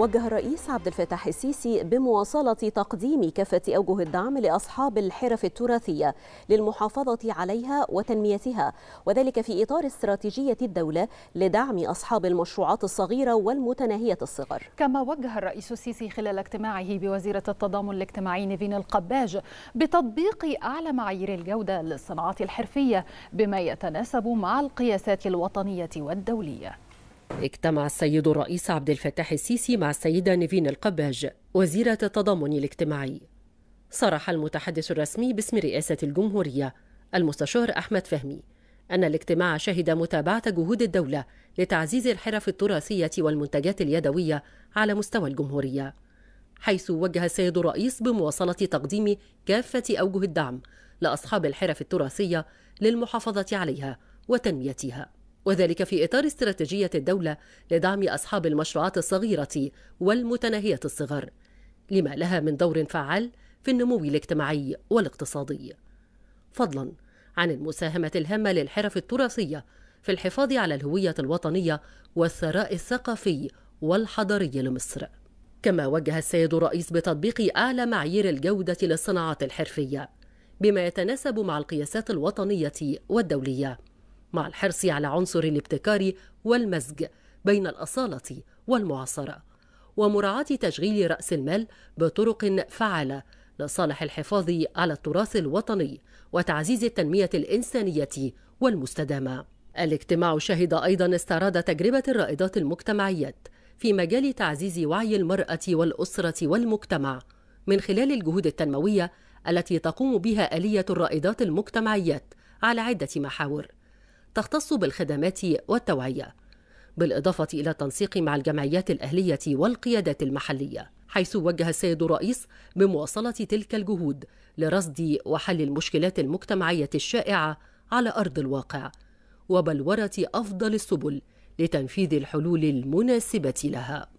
وجه الرئيس عبد الفتاح السيسي بمواصلة تقديم كافة أوجه الدعم لأصحاب الحرف التراثية للمحافظة عليها وتنميتها وذلك في إطار استراتيجية الدولة لدعم أصحاب المشروعات الصغيرة والمتناهية الصغر كما وجه الرئيس السيسي خلال اجتماعه بوزيرة التضامن الاجتماعي نيفين القباج بتطبيق أعلى معايير الجودة للصناعات الحرفية بما يتناسب مع القياسات الوطنية والدولية اجتمع السيد الرئيس عبد الفتاح السيسي مع السيدة نيفين القباج وزيرة التضامن الاجتماعي صرح المتحدث الرسمي باسم رئاسة الجمهورية المستشار أحمد فهمي أن الاجتماع شهد متابعة جهود الدولة لتعزيز الحرف التراثية والمنتجات اليدوية على مستوى الجمهورية حيث وجه السيد الرئيس بمواصلة تقديم كافة أوجه الدعم لأصحاب الحرف التراثية للمحافظة عليها وتنميتها وذلك في إطار استراتيجية الدولة لدعم أصحاب المشروعات الصغيرة والمتناهية الصغر لما لها من دور فعال في النمو الاجتماعي والاقتصادي فضلا عن المساهمة الهامة للحرف التراثية في الحفاظ على الهوية الوطنية والثراء الثقافي والحضري لمصر كما وجه السيد الرئيس بتطبيق أعلى معايير الجودة للصناعات الحرفية بما يتناسب مع القياسات الوطنية والدولية مع الحرص على عنصر الابتكار والمزج بين الأصالة والمعاصرة ومراعاة تشغيل رأس المال بطرق فعالة لصالح الحفاظ على التراث الوطني وتعزيز التنمية الإنسانية والمستدامة الاجتماع شهد أيضا استعراض تجربة الرائدات المجتمعيات في مجال تعزيز وعي المرأة والأسرة والمجتمع من خلال الجهود التنموية التي تقوم بها آلية الرائدات المجتمعيات على عدة محاور تختص بالخدمات والتوعية بالإضافة إلى التنسيق مع الجمعيات الأهلية والقيادات المحلية حيث وجه السيد الرئيس بمواصلة تلك الجهود لرصد وحل المشكلات المجتمعية الشائعة على أرض الواقع وبلورة أفضل السبل لتنفيذ الحلول المناسبة لها